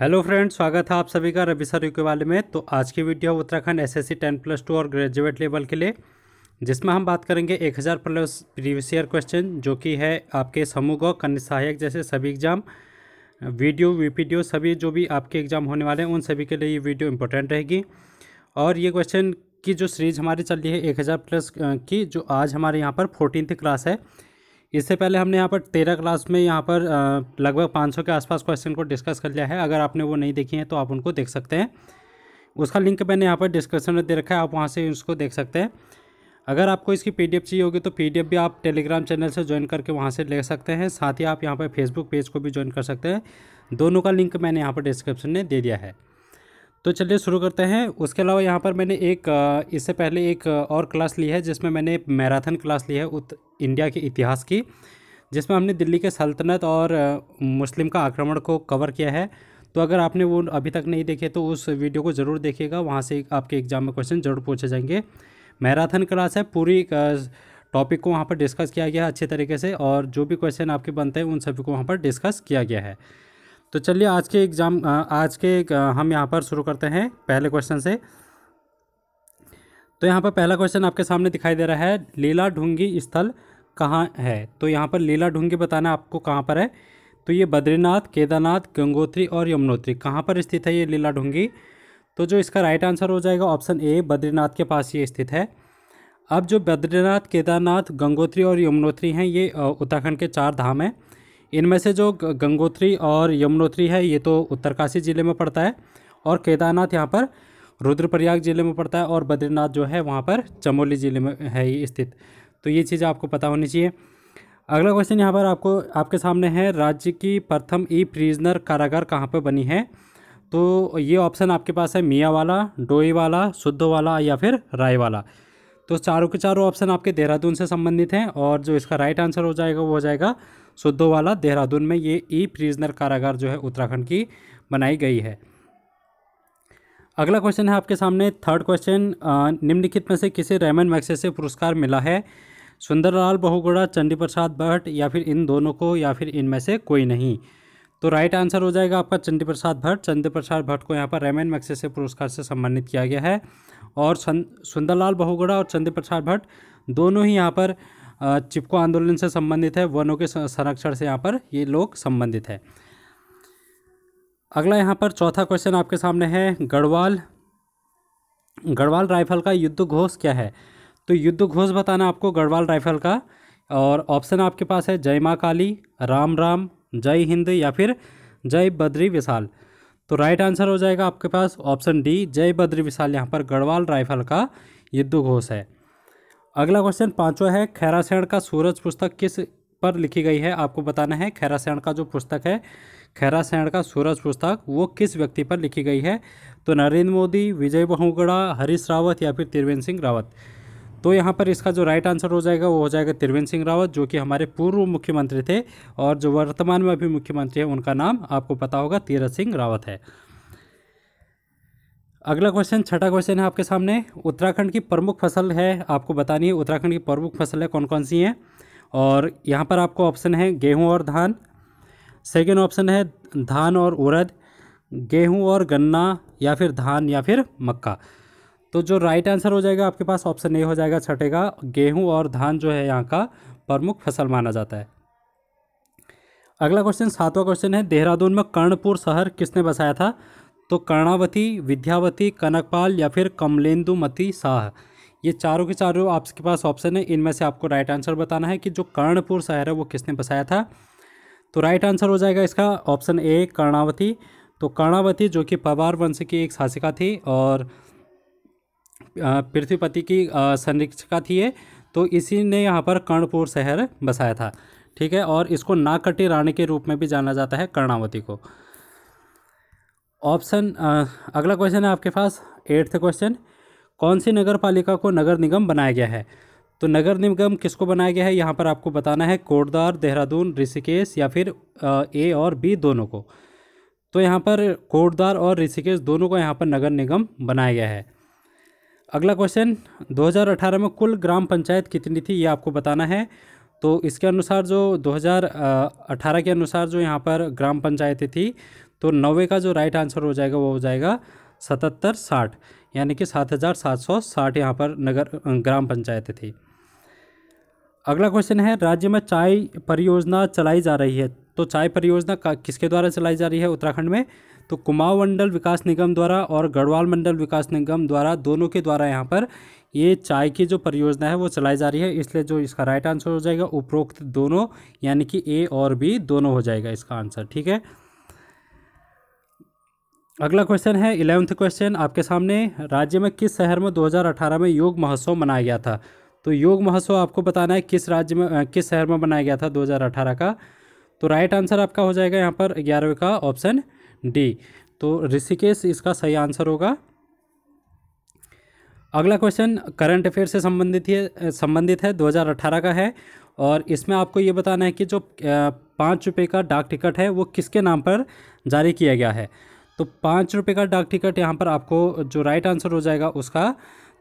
hello friends स्वागत है आप सभी का रवि सर के वाले में तो आज की video Uttarakhand S SSC ten plus two और ग्रेजुएट लेवल के लिए जिसमें हम बात करेंगे 1000 प्लस प्रीवियस ईयर क्वेश्चन जो कि है आपके समूह और कन्या सहायक जैसे सभी एग्जाम वीडियो वीपीडियो सभी जो भी आपके एग्जाम होने वाले हैं उन सभी के लिए ये वीडियो इंपॉर्टेंट रहेगी और ये क्वेश्चन की जो सीरीज हमारी चल रही है एक प्लस की जो आज हमारे यहाँ पर फोर्टीनथ क्लास है इससे पहले हमने यहाँ पर तेरह क्लास में यहाँ पर लगभग 500 के आसपास क्वेश्चन को डिस्कस कर लिया है अगर आपने वो नहीं देखी है तो आप उनको देख सकते हैं उसका लिंक मैंने यहाँ पर डिस्क्रिप्शन में दे रखा है आप वहाँ से उसको देख सकते हैं अगर आपको इसकी एफ़ चाहिए होगी तो एफ़ भी आप टेलीग्राम चैनल से ज्वाइन करके वहाँ से ले सकते हैं साथ ही आप यहाँ पर फेसबुक पेज को भी ज्वाइन कर सकते हैं दोनों का लिंक मैंने यहाँ पर डिस्क्रिप्शन में दे दिया है तो चलिए शुरू करते हैं उसके अलावा यहाँ पर मैंने एक इससे पहले एक और क्लास ली है जिसमें मैंने मैराथन क्लास ली है उत इंडिया के इतिहास की जिसमें हमने दिल्ली के सल्तनत और मुस्लिम का आक्रमण को कवर किया है तो अगर आपने वो अभी तक नहीं देखे तो उस वीडियो को ज़रूर देखिएगा वहाँ से आपके एग्ज़ाम में क्वेश्चन ज़रूर पूछे जाएंगे मैराथन क्लास है पूरी टॉपिक को वहाँ पर डिस्कस किया गया है अच्छे तरीके से और जो भी क्वेश्चन आपके बनते हैं उन सभी को वहाँ पर डिस्कस किया गया है तो चलिए आज के एग्ज़ाम आज के हम यहाँ पर शुरू करते हैं पहले क्वेश्चन से तो यहाँ पर पहला क्वेश्चन आपके सामने दिखाई दे रहा है लीला ढूंगी स्थल कहाँ है तो यहाँ पर लीला ढूंगी बताना आपको कहाँ पर है तो ये बद्रीनाथ केदारनाथ गंगोत्री और यमुनोत्री कहाँ पर स्थित है ये लीला ढूंगी तो जो इसका राइट आंसर हो जाएगा ऑप्शन ए बद्रीनाथ के पास ये स्थित है अब जो बद्रीनाथ केदारनाथ गंगोत्री और यमुनोत्री हैं ये उत्तराखंड के चार धाम हैं इनमें से जो गंगोत्री और यमुनोत्री है ये तो उत्तरकाशी ज़िले में पड़ता है और केदारनाथ यहाँ पर रुद्रप्रयाग ज़िले में पड़ता है और बद्रीनाथ जो है वहाँ पर चमोली ज़िले में है ये स्थित तो ये चीज़ आपको पता होनी चाहिए अगला क्वेश्चन यहाँ पर आपको आपके सामने है राज्य की प्रथम ई प्रिजनर कारागार कहाँ पर बनी है तो ये ऑप्शन आपके पास है मियाँ वाला डोई वाला शुद्ध वाला या फिर राय वाला तो चारों के चारों ऑप्शन आपके देहरादून से संबंधित हैं और जो इसका राइट आंसर हो जाएगा वो हो जाएगा सुद्धो वाला देहरादून में ये ई e प्रिजनर कारागार जो है उत्तराखंड की बनाई गई है अगला क्वेश्चन है आपके सामने थर्ड क्वेश्चन निम्नलिखित में से किसे रेमन मैक्से से पुरस्कार मिला है सुंदरलाल बहुगुड़ा चंडी प्रसाद भट्ट या फिर इन दोनों को या फिर इनमें से कोई नहीं तो राइट आंसर हो जाएगा आपका चंडी प्रसाद भट्ट चंडी प्रसाद भट्ट को यहाँ पर रेमेन से पुरस्कार से सम्मानित किया गया है और सुंदरलाल बहुगुड़ा और चंडी प्रसाद भट्ट दोनों ही यहाँ पर चिपको आंदोलन से संबंधित है वनों के संरक्षण से यहाँ पर ये लोग संबंधित है अगला यहाँ पर चौथा क्वेश्चन आपके सामने है गढ़वाल गढ़वाल राइफल का युद्ध घोष क्या है तो युद्ध घोष बताना आपको गढ़वाल राइफल का और ऑप्शन आपके पास है जयमा काली राम राम जय हिंद या फिर जय बद्री विशाल तो राइट आंसर हो जाएगा आपके पास ऑप्शन डी जय बद्री विशाल यहाँ पर गढ़वाल राइफल का युद्ध घोष है अगला क्वेश्चन पाँचवा है खैरासैण का सूरज पुस्तक किस पर लिखी गई है आपको बताना है खैरासैण का जो पुस्तक है खैरासैण का सूरज पुस्तक वो किस व्यक्ति पर लिखी गई है तो नरेंद्र मोदी विजय बहुगड़ा हरीश रावत या फिर त्रिवेंद्र सिंह रावत तो यहाँ पर इसका जो राइट आंसर हो जाएगा वो हो जाएगा त्रिवेंद्र सिंह रावत जो कि हमारे पूर्व मुख्यमंत्री थे और जो वर्तमान में अभी मुख्यमंत्री हैं उनका नाम आपको पता होगा तीरथ सिंह रावत है अगला क्वेश्चन छठा क्वेश्चन है आपके सामने उत्तराखंड की प्रमुख फसल है आपको बतानी है उत्तराखंड की प्रमुख फसल है कौन कौन सी हैं और यहाँ पर आपको ऑप्शन है गेहूँ और धान सेकेंड ऑप्शन है धान और उड़द गेहूँ और गन्ना या फिर धान या फिर मक्का तो जो राइट आंसर हो जाएगा आपके पास ऑप्शन ए हो जाएगा छठे का गेहूं और धान जो है यहाँ का प्रमुख फसल माना जाता है अगला क्वेश्चन सातवां क्वेश्चन है देहरादून में कर्णपुर शहर किसने बसाया था तो कर्णावती विद्यावती कनकपाल या फिर कमलेंदुमती शाह ये चारों के चारों आपके पास ऑप्शन है इनमें से आपको राइट आंसर बताना है कि जो कर्णपुर शहर है वो किसने बसाया था तो राइट आंसर हो जाएगा इसका ऑप्शन ए कर्णावती तो कर्णावती जो कि पवार वंश की एक शासिका थी और पृथ्वीपति की संरक्षिका थी ये तो इसी ने यहाँ पर कर्णपुर शहर बसाया था ठीक है और इसको नाकटी रानी के रूप में भी जाना जाता है कर्णावती को ऑप्शन अगला क्वेश्चन है आपके पास एट्थ क्वेश्चन कौन सी नगर पालिका को नगर निगम बनाया गया है तो नगर निगम किसको बनाया गया है यहाँ पर आपको बताना है कोटदार देहरादून ऋषिकेश या फिर ए और बी दोनों को तो यहाँ पर कोटदार और ऋषिकेश दोनों को यहाँ पर नगर निगम बनाया गया है अगला क्वेश्चन 2018 में कुल ग्राम पंचायत कितनी थी ये आपको बताना है तो इसके अनुसार जो 2018 के अनुसार जो यहाँ पर ग्राम पंचायतें थी तो नब्बे का जो राइट आंसर हो जाएगा वो हो जाएगा सतहत्तर साठ यानी कि सात हज़ार सात सौ साठ यहाँ पर नगर ग्राम पंचायतें थी अगला क्वेश्चन है राज्य में चाय परियोजना चलाई जा रही है तो चाय परियोजना किसके द्वारा चलाई जा रही है उत्तराखंड में तो कुमाऊ मंडल विकास निगम द्वारा और गढ़वाल मंडल विकास निगम द्वारा दोनों के द्वारा यहाँ पर ये चाय की जो परियोजना है वो चलाई जा रही है इसलिए जो इसका राइट आंसर हो जाएगा उपरोक्त दोनों यानी कि ए और बी दोनों हो जाएगा इसका आंसर ठीक है अगला क्वेश्चन है इलेवंथ क्वेश्चन आपके सामने राज्य में किस शहर में 2018 में योग महोत्सव मनाया गया था तो योग महोत्सव आपको बताना है किस राज्य में किस शहर में मनाया गया था 2018 का तो राइट आंसर आपका हो जाएगा यहाँ पर ग्यारहवें का ऑप्शन डी तो ऋषिकेश इसका सही आंसर होगा अगला क्वेश्चन करंट अफेयर से संबंधित है संबंधित है 2018 का है और इसमें आपको ये बताना है कि जो पाँच रुपये का डाक टिकट है वो किसके नाम पर जारी किया गया है तो पाँच रुपये का डाक टिकट यहाँ पर आपको जो राइट आंसर हो जाएगा उसका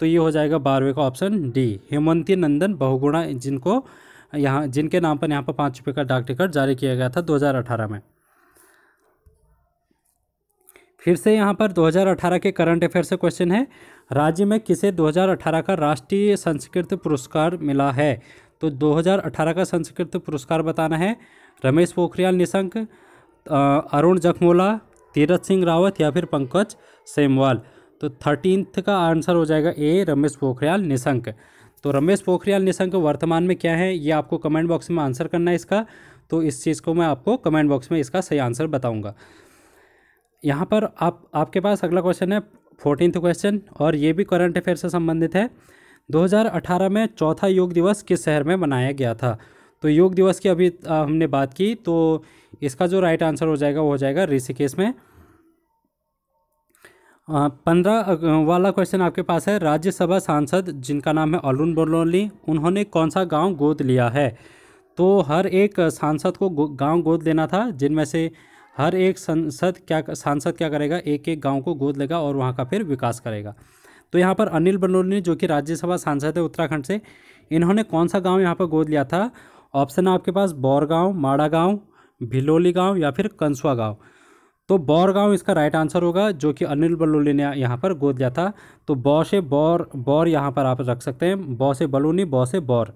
तो ये हो जाएगा बारहवें का ऑप्शन डी हेमंती नंदन बहुगुणा जिनको यहाँ जिनके नाम पर यहाँ पर पाँच रुपये का डाक टिकट जारी किया गया था दो में फिर से यहाँ पर 2018 के करंट अफेयर से क्वेश्चन है राज्य में किसे 2018 का राष्ट्रीय संस्कृत पुरस्कार मिला है तो 2018 का संस्कृत पुरस्कार बताना है रमेश पोखरियाल निशंक अरुण जखमोला तीरथ सिंह रावत या फिर पंकज सेमवाल तो थर्टीनथ का आंसर हो जाएगा ए रमेश पोखरियाल निशंक तो रमेश पोखरियाल निशंक वर्तमान में क्या है ये आपको कमेंट बॉक्स में आंसर करना है इसका तो इस चीज़ को मैं आपको कमेंट बॉक्स में इसका सही आंसर बताऊँगा यहाँ पर आप आपके पास अगला क्वेश्चन है फोर्टीनथ क्वेश्चन और ये भी करंट अफेयर से संबंधित है 2018 में चौथा योग दिवस किस शहर में मनाया गया था तो योग दिवस की अभी आ, हमने बात की तो इसका जो राइट आंसर हो जाएगा वो हो जाएगा ऋषिकेश में पंद्रह वाला क्वेश्चन आपके पास है राज्यसभा सांसद जिनका नाम है अरुण बोलोली उन्होंने कौन सा गांव गोद लिया है तो हर एक सांसद को गांव गोद लेना था जिनमें से हर एक संसद क्या सांसद क्या करेगा एक एक गांव को गोद लेगा और वहाँ का फिर विकास करेगा तो यहाँ पर अनिल बनोली जो कि राज्यसभा सांसद है उत्तराखंड से इन्होंने कौन सा गाँव यहाँ पर गोद लिया था ऑप्शन है आपके पास बौर गाँव माड़ा गाँव भिलोली गाँव या फिर कंसुआ गाँव तो बौर गांव इसका राइट आंसर होगा जो कि अनिल बलोली ने यहाँ पर गोद लिया था तो बौ से बौर बौर यहाँ पर आप रख सकते हैं बौ से बलोनी बौ से बौर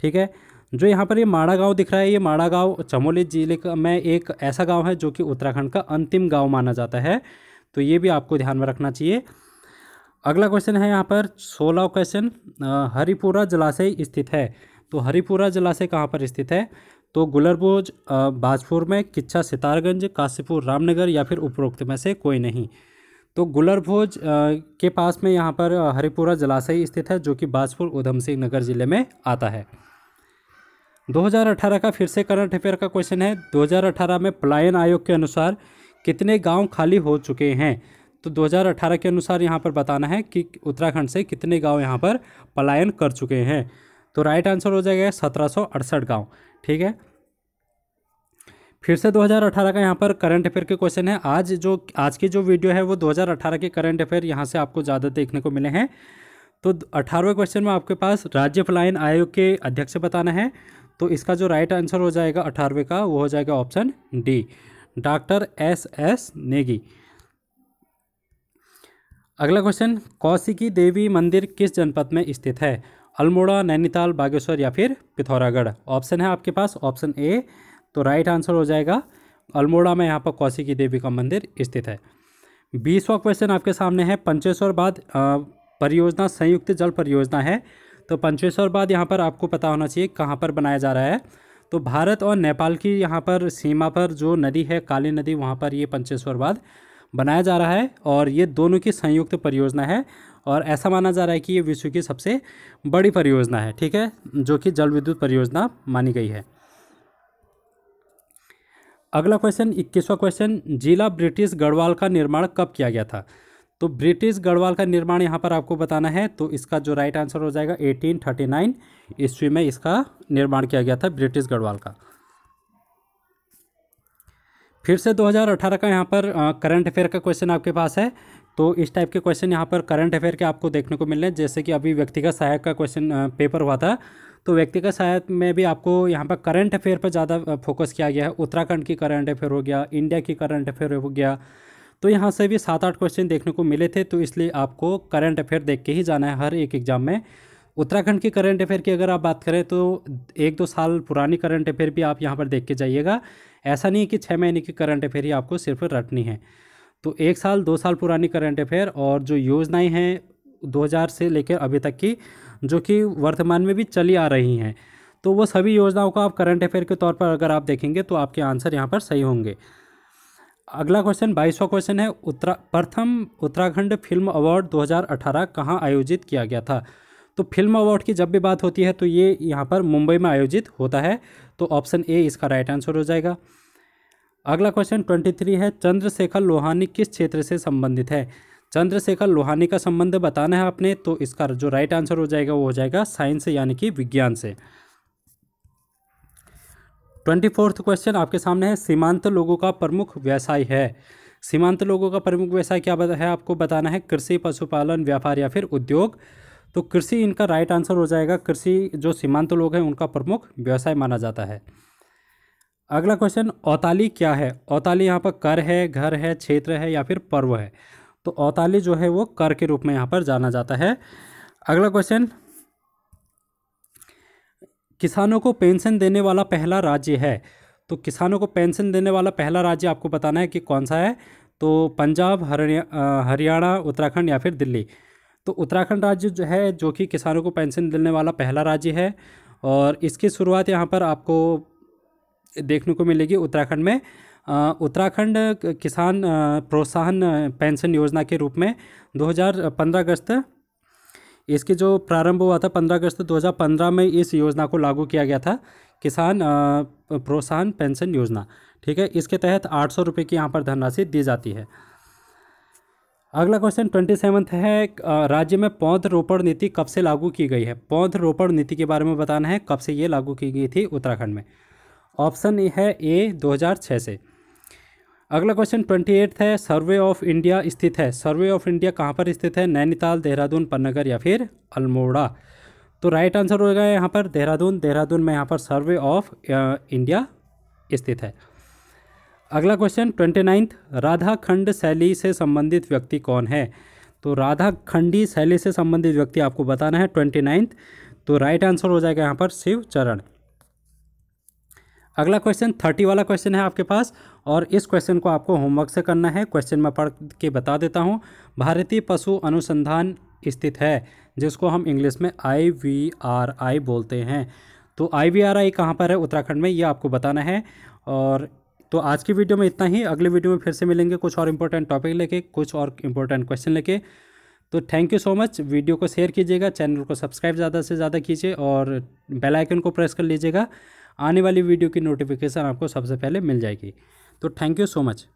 ठीक है जो यहाँ पर ये माड़ा गांव दिख रहा है ये माड़ा गांव चमोली जिले का में एक ऐसा गांव है जो कि उत्तराखंड का अंतिम गांव माना जाता है तो ये भी आपको ध्यान में रखना चाहिए अगला क्वेश्चन है यहाँ पर सोलह क्वेश्चन हरिपुरा जलाशय स्थित है तो हरिपुरा जलाशय कहाँ पर स्थित है तो गुलरबोज बाजपुर में किच्छा सितारगंज काशीपुर रामनगर या फिर उपरोक्त में से कोई नहीं तो गुलरभोज के पास में यहाँ पर हरिपुरा जलाशय स्थित है जो कि बाजपुर उधम सिंह नगर जिले में आता है 2018 का फिर से करंट अफेयर का क्वेश्चन है 2018 में पलायन आयोग के अनुसार कितने गांव खाली हो चुके हैं तो 2018 के अनुसार यहाँ पर बताना है कि उत्तराखंड से कितने गांव यहाँ पर पलायन कर चुके हैं तो राइट आंसर हो जाएगा सत्रह गांव ठीक है फिर से 2018 का यहाँ पर करंट अफेयर के क्वेश्चन है आज जो आज की जो वीडियो है वो दो के करंट अफेयर यहाँ से आपको ज़्यादा देखने को मिले हैं तो अठारहवें क्वेश्चन में आपके पास राज्य पलायन आयोग के अध्यक्ष बताना है तो इसका जो राइट आंसर हो जाएगा अठारहवें का वो हो जाएगा option D doctor S S Negi अगला क्वेश्चन कौशिकी देवी मंदिर किस जनपद में स्थित है अल्मोड़ा नैनीताल बागेश्वर या फिर पिथौरागढ़ ऑप्शन है आपके पास ऑप्शन ए तो राइट आंसर हो जाएगा अल्मोड़ा में यहाँ पर कौशिकी देवी का मंदिर स्थित है बीसवा क्वेश्चन आपके सामने है पंचेश्वर बाद परियोजना संयुक्त जल परियोजना है तो पंचेश्वर बाद यहाँ पर आपको पता होना चाहिए कहाँ पर बनाया जा रहा है तो भारत और नेपाल की यहाँ पर सीमा पर जो नदी है काली नदी वहाँ पर ये पंचेश्वर बाद बनाया जा रहा है और ये दोनों की संयुक्त परियोजना है और ऐसा माना जा रहा है कि ये विश्व की सबसे बड़ी परियोजना है ठीक है जो कि जल विद्युत परियोजना मानी गई है अगला क्वेश्चन इक्कीसवा क्वेश्चन जिला ब्रिटिश गढ़वाल का निर्माण कब किया गया था तो ब्रिटिश गढ़वाल का निर्माण यहाँ पर आपको बताना है तो इसका जो राइट आंसर हो जाएगा 1839 ईस्वी में इसका निर्माण किया गया था ब्रिटिश गढ़वाल का फिर से 2018 का यहाँ पर करंट अफेयर का क्वेश्चन आपके पास है तो इस टाइप के क्वेश्चन यहाँ पर करंट अफेयर के आपको देखने को मिल रहे हैं जैसे कि अभी व्यक्तिगत सहायक का क्वेश्चन पेपर हुआ था तो व्यक्तिगत सहायक में भी आपको यहाँ पर करंट अफेयर पर ज़्यादा फोकस किया गया है उत्तराखंड की करंट अफेयर हो गया इंडिया की करंट अफेयर हो गया तो यहाँ से भी सात आठ क्वेश्चन देखने को मिले थे तो इसलिए आपको करंट अफेयर देख के ही जाना है हर एक एग्ज़ाम में उत्तराखंड के करंट अफेयर की अगर आप बात करें तो एक दो साल पुरानी करंट अफेयर भी आप यहाँ पर देख के जाइएगा ऐसा नहीं है कि छः महीने की करंट अफेयर ही आपको सिर्फ रटनी है तो एक साल दो साल पुरानी करंट अफेयर और जो योजनाएँ हैं दो से लेकर अभी तक की जो कि वर्तमान में भी चली आ रही हैं तो वो सभी योजनाओं को आप करंट अफेयर के तौर पर अगर आप देखेंगे तो आपके आंसर यहाँ पर सही होंगे अगला क्वेश्चन बाईसवा क्वेश्चन है उत्तरा प्रथम उत्तराखंड फिल्म अवार्ड 2018 कहाँ आयोजित किया गया था तो फिल्म अवार्ड की जब भी बात होती है तो ये यहाँ पर मुंबई में आयोजित होता है तो ऑप्शन ए इसका राइट आंसर हो जाएगा अगला क्वेश्चन ट्वेंटी थ्री है चंद्रशेखर लोहानी किस क्षेत्र से संबंधित है चंद्रशेखर लोहानी का संबंध बताना है आपने तो इसका जो राइट आंसर हो जाएगा वो हो जाएगा साइंस यानी कि विज्ञान से ट्वेंटी फोर्थ क्वेश्चन आपके सामने है सीमांत लोगों का प्रमुख व्यवसाय है सीमांत लोगों का प्रमुख व्यवसाय क्या है आपको बताना है कृषि पशुपालन व्यापार या फिर उद्योग तो कृषि इनका राइट आंसर हो जाएगा कृषि जो सीमांत लोग हैं उनका प्रमुख व्यवसाय माना जाता है अगला क्वेश्चन औताली क्या है औताली यहाँ पर कर है घर है क्षेत्र है या फिर पर्व है तो औताली जो है वो कर के रूप में यहाँ पर जाना जाता है अगला क्वेश्चन किसानों को पेंशन देने वाला पहला राज्य है तो किसानों को पेंशन देने वाला पहला राज्य आपको बताना है कि कौन सा है तो पंजाब हरियाणा उत्तराखंड या फिर दिल्ली तो उत्तराखंड राज्य जो है जो कि किसानों को पेंशन देने वाला पहला राज्य है और इसकी शुरुआत यहाँ पर आपको देखने को मिलेगी उत्तराखंड में उत्तराखंड किसान प्रोत्साहन पेंशन योजना के रूप में 2015 अगस्त इसके जो प्रारंभ हुआ था पंद्रह अगस्त पंद्रह में इस योजना को लागू किया गया था किसान प्रोत्साहन पेंशन योजना ठीक है इसके तहत आठ सौ रुपये की यहाँ पर धनराशि दी जाती है अगला क्वेश्चन ट्वेंटी सेवन्थ है राज्य में पौधरोपण नीति कब से लागू की गई है पौधरोपण नीति के बारे में बताना है कब से ये लागू की गई थी उत्तराखंड में ऑप्शन है ए 2006 से अगला क्वेश्चन ट्वेंटी एट है सर्वे ऑफ इंडिया स्थित है सर्वे ऑफ इंडिया कहाँ पर स्थित है नैनीताल देहरादून पन्नगर या फिर अल्मोड़ा तो राइट आंसर होगा यहाँ पर देहरादून देहरादून में यहाँ पर सर्वे ऑफ इंडिया स्थित है अगला क्वेश्चन ट्वेंटी नाइन्थ राधा खंड शैली से संबंधित व्यक्ति कौन है तो राधा खंडी शैली से संबंधित व्यक्ति आपको बताना है ट्वेंटी नाइन्थ तो राइट आंसर हो जाएगा यहाँ पर शिव चरण अगला क्वेश्चन थर्टी वाला क्वेश्चन है आपके पास और इस क्वेश्चन को आपको होमवर्क से करना है क्वेश्चन मैं पढ़ के बता देता हूँ भारतीय पशु अनुसंधान स्थित है जिसको हम इंग्लिश में आई वी आर आई बोलते हैं तो आई वी आर आई कहाँ पर है उत्तराखंड में ये आपको बताना है और तो आज की वीडियो में इतना ही अगले वीडियो में फिर से मिलेंगे कुछ और इम्पोर्टेंट टॉपिक लेके कुछ और इम्पोर्टेंट क्वेश्चन लेके तो thank you so much video को शेयर कीजिएगा चैनल को सब्सक्राइब ज़्यादा से ज़्यादा कीजिए और बेल आइकन को प्रेस कर लीजिएगा आने वाली वीडियो की नोटिफिकेशन आपको सबसे पहले मिल जाएगी तो थैंक यू सो मच